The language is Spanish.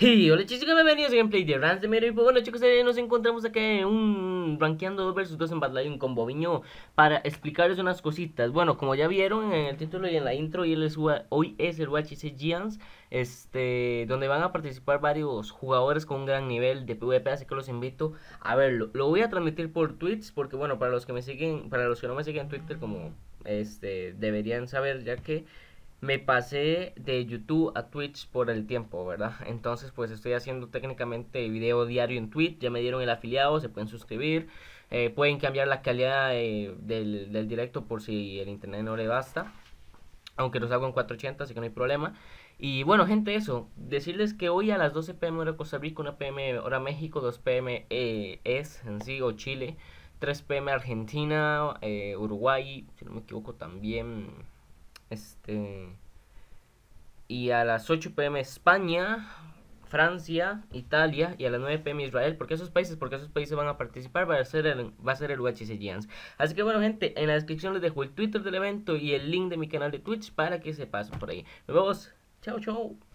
hola chicos, bienvenidos a gameplay de Mero Y pues bueno chicos, hoy eh, nos encontramos acá en un rankeando 2 vs 2 en Battle con Bobiño Para explicarles unas cositas Bueno, como ya vieron en el título y en la intro Hoy es el UHC Giants este, Donde van a participar varios jugadores con un gran nivel de PvP Así que los invito a verlo Lo voy a transmitir por tweets Porque bueno, para los que me siguen, para los que no me siguen en Twitter Como este, deberían saber ya que me pasé de YouTube a Twitch por el tiempo, ¿verdad? Entonces, pues estoy haciendo técnicamente video diario en Twitch. Ya me dieron el afiliado, se pueden suscribir. Eh, pueden cambiar la calidad eh, del, directo por si el internet no le basta. Aunque los hago en 480, así que no hay problema. Y bueno, gente, eso. Decirles que hoy a las 12 pm hora Costa Rica, 1 pm hora México, 2 pm eh, es en sí, o Chile, 3 pm Argentina, Uruguay, si no me equivoco también este, y a las 8 pm España, Francia, Italia y a las 9 pm Israel. Porque esos países? Porque esos países van a participar. Va a ser el, va a ser el UHC Giants. Así que bueno, gente, en la descripción les dejo el Twitter del evento y el link de mi canal de Twitch para que se pasen por ahí. Nos vemos. Chao, chao.